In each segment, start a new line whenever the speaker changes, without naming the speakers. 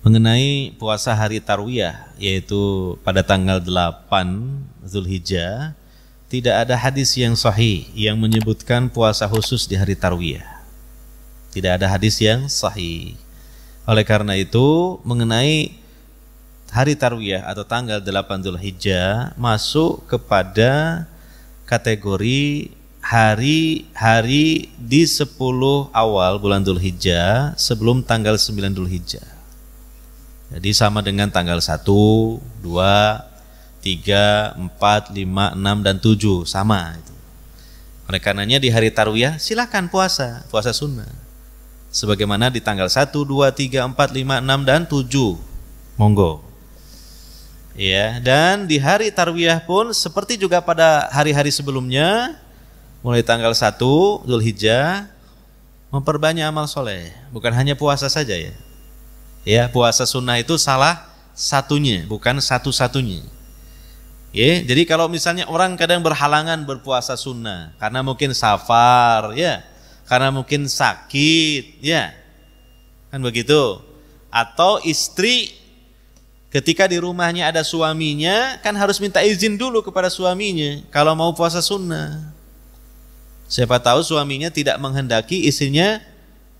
mengenai puasa hari tarwiyah yaitu pada tanggal 8 Zulhijjah tidak ada hadis yang sahih yang menyebutkan puasa khusus di hari tarwiyah. Tidak ada hadis yang sahih. Oleh karena itu mengenai hari tarwiyah atau tanggal 8 Zulhijjah masuk kepada kategori hari-hari di 10 awal bulan Dhul Hijjah sebelum tanggal 9 Dhul Hijjah. Jadi sama dengan tanggal 1, 2, 3, 4, 5, 6, dan 7 sama itu. Oleh karenanya di hari Tarwiyah silahkan puasa, puasa sunnah. Sebagaimana di tanggal 1, 2, 3, 4, 5, 6, dan 7. Monggo. Ya, dan di hari Tarwiyah pun seperti juga pada hari-hari sebelumnya mulai tanggal 1 Zulhijjah memperbanyak amal soleh. Bukan hanya puasa saja ya. Ya, puasa sunnah itu salah satunya, bukan satu-satunya. Ya, jadi kalau misalnya orang kadang berhalangan berpuasa sunnah karena mungkin safar, ya, karena mungkin sakit, ya, kan begitu. Atau istri ketika di rumahnya ada suaminya kan harus minta izin dulu kepada suaminya kalau mau puasa sunnah. Siapa tahu suaminya tidak menghendaki istrinya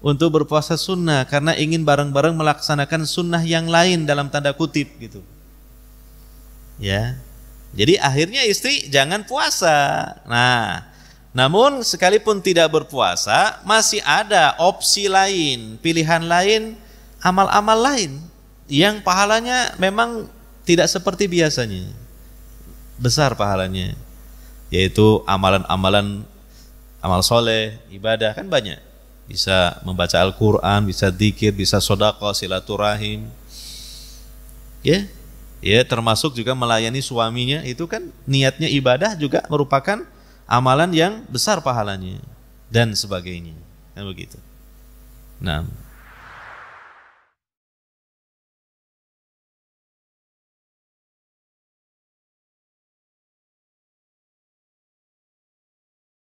untuk berpuasa sunnah karena ingin bareng-bareng melaksanakan sunnah yang lain dalam tanda kutip gitu. Ya. Jadi akhirnya istri jangan puasa. Nah, namun sekalipun tidak berpuasa masih ada opsi lain, pilihan lain, amal-amal lain yang pahalanya memang tidak seperti biasanya. Besar pahalanya. Yaitu amalan-amalan amal soleh, ibadah kan banyak. Bisa membaca Al-Quran, bisa dikir, bisa sodako, silaturahim. Ya, ya termasuk juga melayani suaminya itu kan niatnya ibadah juga merupakan amalan yang besar pahalanya dan sebagainya. Kan begitu. Nah,